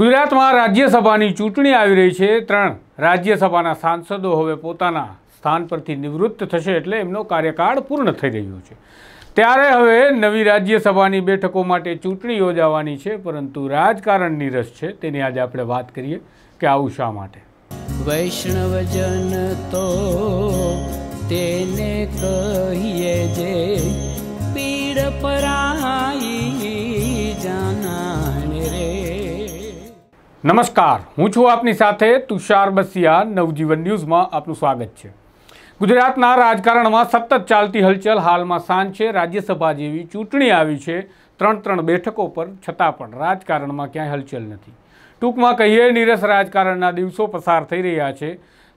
ગુજરાતમાં રાજ્યસભાની ચૂંટણી આવી રહી છે ત્રણ રાજ્યસભાના સાંસદો હવે પોતાના સ્થાન પરથી નિવૃત્ત થશે એટલે એમનો કાર્યકાળ પૂર્ણ થઈ રહ્યો છે ત્યારે હવે નવી રાજ્યસભાની બેઠકો માટે ચૂંટણી યોજાવાની છે પરંતુ રાજકારણની રસ છે તેની આજે આપણે વાત કરીએ કે આવું શા માટે વૈષ્ણવજન તો તેને કહીએ જે પીડ પરાય નમસ્કાર હું છું આપની સાથે તુષાર બસિયા નવજીવન ન્યૂઝમાં આપનું સ્વાગત છે ગુજરાતના રાજકારણમાં સતત ચાલતી હલચલ હાલમાં સાંજ છે રાજ્યસભા જેવી ચૂંટણી આવી છે ત્રણ ત્રણ બેઠકો પર છતાં પણ રાજકારણમાં ક્યાંય હલચલ નથી ટૂંકમાં કહીએ નીરસ રાજકારણના દિવસો પસાર થઈ રહ્યા છે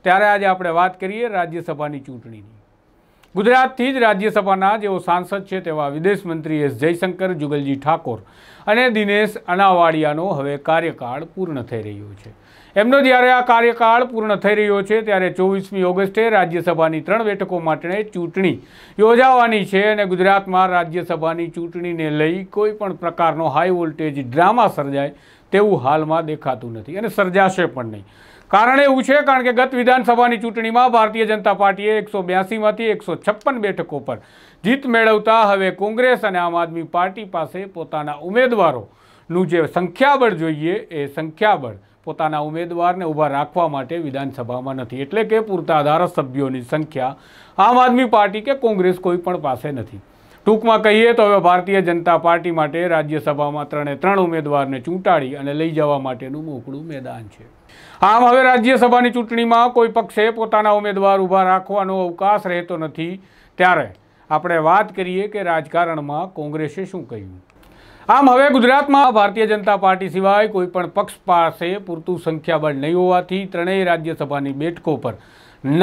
ત્યારે આજે આપણે વાત કરીએ રાજ્યસભાની ચૂંટણીની ગુજરાતથી જ રાજ્યસભાના જેઓ સાંસદ છે તેવા વિદેશમંત્રી એસ જયશંકર જુગલજી ઠાકોર અને દિનેશ અનાવાડિયાનો હવે કાર્યકાળ પૂર્ણ થઈ રહ્યો છે એમનો જ્યારે આ કાર્યકાળ પૂર્ણ થઈ રહ્યો છે ત્યારે ચોવીસમી ઓગસ્ટે રાજ્યસભાની ત્રણ બેઠકો માટે ચૂંટણી યોજાવાની છે અને ગુજરાતમાં રાજ્યસભાની ચૂંટણીને લઈ કોઈ પણ પ્રકારનો હાઈ વોલ્ટેજ ડ્રામા સર્જાય તેવું હાલમાં દેખાતું નથી અને સર્જાશે પણ નહીં કારણ એવું છે કારણ કે ગત વિધાનસભાની ચૂંટણીમાં ભારતીય જનતા પાર્ટીએ એકસો બ્યાસીમાંથી એકસો છપ્પન બેઠકો પર જીત મેળવતા હવે કોંગ્રેસ અને આમ આદમી પાર્ટી પાસે પોતાના ઉમેદવારોનું જે સંખ્યાબળ જોઈએ એ સંખ્યાબળ પોતાના ઉમેદવારને ઊભા રાખવા માટે વિધાનસભામાં નથી એટલે કે પૂરતા ધારાસભ્યોની સંખ્યા આમ આદમી પાર્ટી કે કોંગ્રેસ કોઈ પણ પાસે નથી ટૂંકમાં કહીએ તો હવે ભારતીય જનતા પાર્ટી માટે રાજ્યસભામાં ત્રણે ત્રણ ઉમેદવારને ચૂંટાડી અને લઈ જવા માટેનું મોકળું મેદાન છે આમ હવે રાજ્યસભાની ચૂંટણીમાં કોઈ પક્ષે પોતાના ઉમેદવાર ઊભા રાખવાનો અવકાશ રહેતો નથી ત્યારે આપણે વાત કરીએ કે રાજકારણમાં કોંગ્રેસે શું કહ્યું આમ હવે ગુજરાતમાં ભારતીય જનતા પાર્ટી સિવાય કોઈપણ પક્ષ પાસે પૂરતું સંખ્યાબળ નહીં હોવાથી ત્રણેય રાજ્યસભાની બેઠકો પર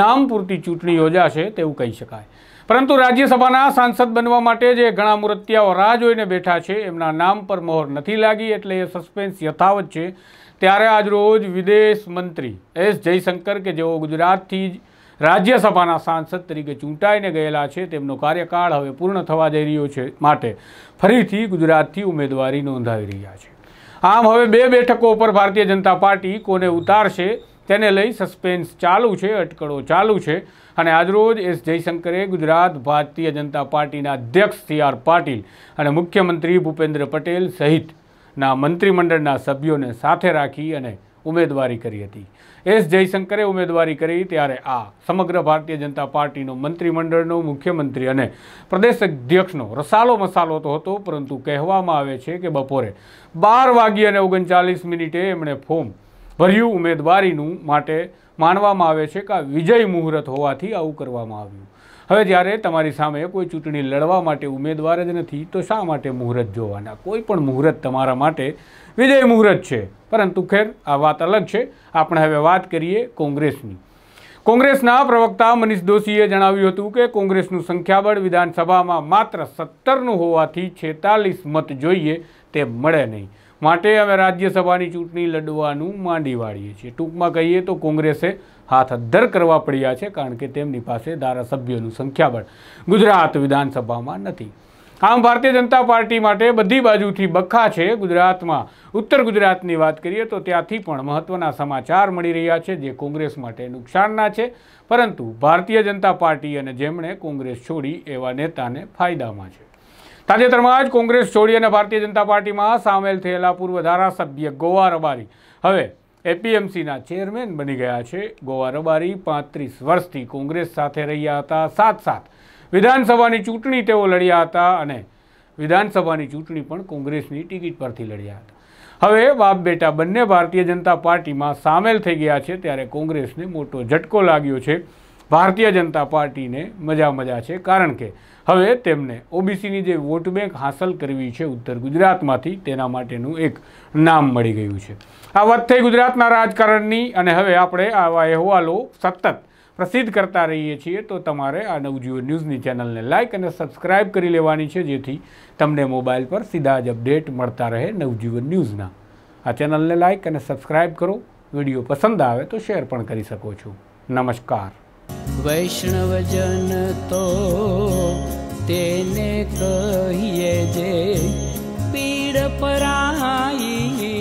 નામ પૂરતી ચૂંટણી યોજાશે તેવું કહી શકાય પરંતુ રાજ્યસભાના સાંસદ બનવા માટે જે ઘણા મૂર્તિયાઓ રાહ જોઈને બેઠા છે એમના નામ પર મહોર નથી લાગી એટલે એ સસ્પેન્સ યથાવત છે ત્યારે આજરોજ વિદેશ મંત્રી એસ જયશંકર કે જેઓ ગુજરાતથી જ રાજ્યસભાના સાંસદ તરીકે ચૂંટાઈને ગયેલા છે તેમનો કાર્યકાળ હવે પૂર્ણ થવા જઈ રહ્યો છે માટે ફરીથી ગુજરાતથી ઉમેદવારી નોંધાવી રહ્યા છે આમ હવે બે બેઠકો ઉપર ભારતીય જનતા પાર્ટી કોને ઉતારશે તેને લઈ સસ્પેન્સ ચાલુ છે અટકળો ચાલુ છે અને આજરોજ એસ જયશંકરે ગુજરાત ભારતીય જનતા પાર્ટીના અધ્યક્ષ સી આર પાટીલ અને મુખ્યમંત્રી ભૂપેન્દ્ર પટેલ સહિતના મંત્રીમંડળના સભ્યોને સાથે રાખી અને ઉમેદવારી કરી હતી એસ જયશંકરે ઉમેદવારી કરી ત્યારે આ સમગ્ર ભારતીય જનતા પાર્ટીનો મંત્રીમંડળનો મુખ્યમંત્રી અને પ્રદેશ અધ્યક્ષનો રસાલો મસાલો તો હતો પરંતુ કહેવામાં આવે છે કે બપોરે બાર વાગી અને ઓગણચાલીસ મિનિટે એમણે ફોર્મ ભર્યું ઉમેદવારીનું માટે માનવામાં આવે છે કે આ વિજય મુહૂર્ત હોવાથી આવું કરવામાં આવ્યું હવે જ્યારે તમારી સામે કોઈ ચૂંટણી લડવા માટે ઉમેદવાર જ નથી તો શા માટે મુહૂર્ત જોવાના કોઈ પણ મુહૂર્ત તમારા માટે વિજય મુહૂર્ત છે પરંતુ ખેર આ વાત અલગ છે આપણે હવે વાત કરીએ કોંગ્રેસની કોંગ્રેસના પ્રવક્તા મનીષ દોશીએ જણાવ્યું હતું કે કોંગ્રેસનું સંખ્યાબળ વિધાનસભામાં માત્ર સત્તરનું હોવાથી છેતાલીસ મત જોઈએ તે મળે નહીં માટે હવે રાજ્યસભાની ચૂંટણી લડવાનું માંડી વાળીએ છીએ ટૂંકમાં કહીએ તો કોંગ્રેસે હાથ અદ્ધર કરવા પડ્યા છે કારણ કે તેમની પાસે ધારાસભ્યોનું સંખ્યાબળ ગુજરાત વિધાનસભામાં નથી આમ ભારતીય જનતા પાર્ટી માટે બધી બાજુથી બખા છે ગુજરાતમાં ઉત્તર ગુજરાતની વાત કરીએ તો ત્યાંથી પણ મહત્ત્વના સમાચાર મળી રહ્યા છે જે કોંગ્રેસ માટે નુકસાનના છે પરંતુ ભારતીય જનતા પાર્ટી અને જેમણે કોંગ્રેસ છોડી એવા નેતાને ફાયદામાં છે તાજેતરમાં જ કોંગ્રેસ છોડી અને ભારતીય જનતા પાર્ટીમાં સામેલ થયેલા પૂર્વ ધારાસભ્ય ગોવા રબારી હવે એપીએમસીના ચેરમેન બની ગયા છે ગોવા રબારી પાંત્રીસ વર્ષથી કોંગ્રેસ સાથે રહ્યા હતા સાથ સાથ વિધાનસભાની ચૂંટણી તેઓ લડ્યા હતા અને વિધાનસભાની ચૂંટણી પણ કોંગ્રેસની ટિકિટ પરથી લડ્યા હતા હવે બાપ બેટા બંને ભારતીય જનતા પાર્ટીમાં સામેલ થઈ ગયા છે ત્યારે કોંગ્રેસને મોટો ઝટકો લાગ્યો છે ભારતીય જનતા પાર્ટીને મજા મજા છે કારણ કે હવે તેમને ઓબીસીની જે વોટ બેંક હાંસલ કરવી છે ઉત્તર ગુજરાતમાંથી તેના માટેનું એક નામ મળી ગયું છે આ વાત થઈ ગુજરાતના રાજકારણની અને હવે આપણે આવા અહેવાલો સતત પ્રસિદ્ધ કરતા રહીએ છીએ તો તમારે આ નવજીવન ન્યૂઝની ચેનલને લાઇક અને સબસ્ક્રાઇબ કરી લેવાની છે જેથી તમને મોબાઈલ પર સીધા જ અપડેટ મળતા રહે નવજીવન ન્યૂઝના આ ચેનલને લાઇક અને સબસ્ક્રાઇબ કરો વિડીયો પસંદ આવે તો શેર પણ કરી શકો છો નમસ્કાર વૈષ્ણવજન તો तेले कहिये जे पीड़ पराहाई